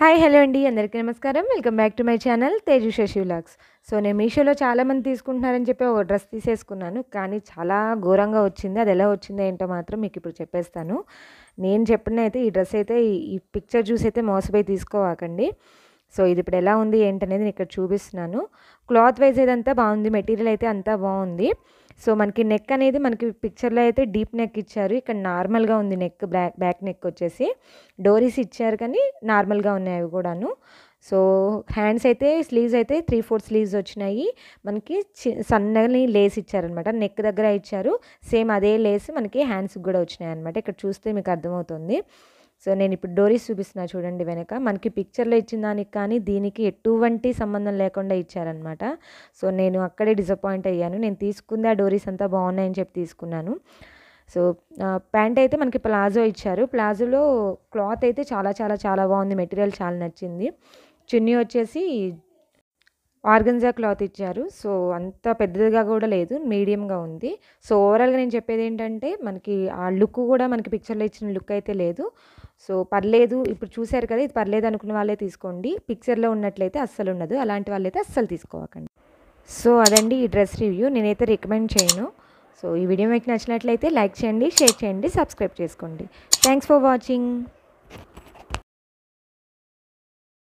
hi hello అండి అందరికీ నమస్కారం welcome back to my channel Teju Sasi vlogs so నేను మీషోలో చాలామంది తీసుకుంటున్నారని చెప్పి ఒక డ్రెస్ తీసేసుకున్నాను కానీ చాలా ఘోరంగా వచ్చింది అది ఎలా వచ్చిందో ఏంటో మాత్రం మీకు ఇప్పుడు చెప్పేస్తాను నేను చెప్పిన అయితే ఈ డ్రెస్ అయితే ఈ పిక్చర్ చూసి అయితే మోసపోయి తీసుకోవాకండి సో ఇది ఇప్పుడు ఎలా ఉంది ఏంటనేది నేను ఇక్కడ చూపిస్తున్నాను క్లాత్ వైజ్ అయితే అంతా బాగుంది మెటీరియల్ అయితే అంతా బాగుంది సో మనకి నెక్ అనేది మనకి పిక్చర్లో అయితే డీప్ నెక్ ఇచ్చారు ఇక్కడ నార్మల్గా ఉంది నెక్ బ్యాక్ బ్యాక్ నెక్ వచ్చేసి డోరీస్ ఇచ్చారు కానీ నార్మల్గా ఉన్నాయి అవి కూడాను సో హ్యాండ్స్ అయితే స్లీవ్స్ అయితే త్రీ ఫోర్ స్లీవ్స్ వచ్చినాయి మనకి సన్నగా లేస్ ఇచ్చారనమాట నెక్ దగ్గర ఇచ్చారు సేమ్ అదే లేస్ మనకి హ్యాండ్స్కి కూడా వచ్చినాయి అనమాట ఇక్కడ చూస్తే మీకు అర్థమవుతుంది సో నేను ఇప్పుడు డోరీస్ చూపిస్తున్నా చూడండి వెనక మనకి పిక్చర్లో ఇచ్చిన దానికి కానీ దీనికి ఎటువంటి సంబంధం లేకుండా ఇచ్చారనమాట సో నేను అక్కడే డిసప్పాయింట్ అయ్యాను నేను తీసుకుంది ఆ డోరీస్ అంతా బాగున్నాయని చెప్పి తీసుకున్నాను సో ప్యాంట్ అయితే మనకి ప్లాజో ఇచ్చారు ప్లాజోలో క్లాత్ అయితే చాలా చాలా చాలా బాగుంది మెటీరియల్ చాలా నచ్చింది చున్నీ వచ్చేసి ఆర్గన్జా క్లాత్ ఇచ్చారు సో అంత పెద్దదిగా కూడా లేదు మీడియంగా ఉంది సో ఓవరాల్గా నేను చెప్పేది ఏంటంటే మనకి ఆ లుక్ కూడా మనకి పిక్చర్లో ఇచ్చిన లుక్ అయితే లేదు సో పర్లేదు ఇప్పుడు చూశారు కదా ఇది పర్లేదు అనుకున్న వాళ్ళే తీసుకోండి పిక్చర్లో ఉన్నట్లయితే అస్సలు ఉండదు అలాంటి వాళ్ళైతే అస్సలు తీసుకోవకండి సో అదండి ఈ డ్రెస్ రివ్యూ నేనైతే రికమెండ్ చేయను సో ఈ వీడియో మీకు నచ్చినట్లయితే లైక్ చేయండి షేర్ చేయండి సబ్స్క్రైబ్ చేసుకోండి థ్యాంక్స్ ఫర్ వాచింగ్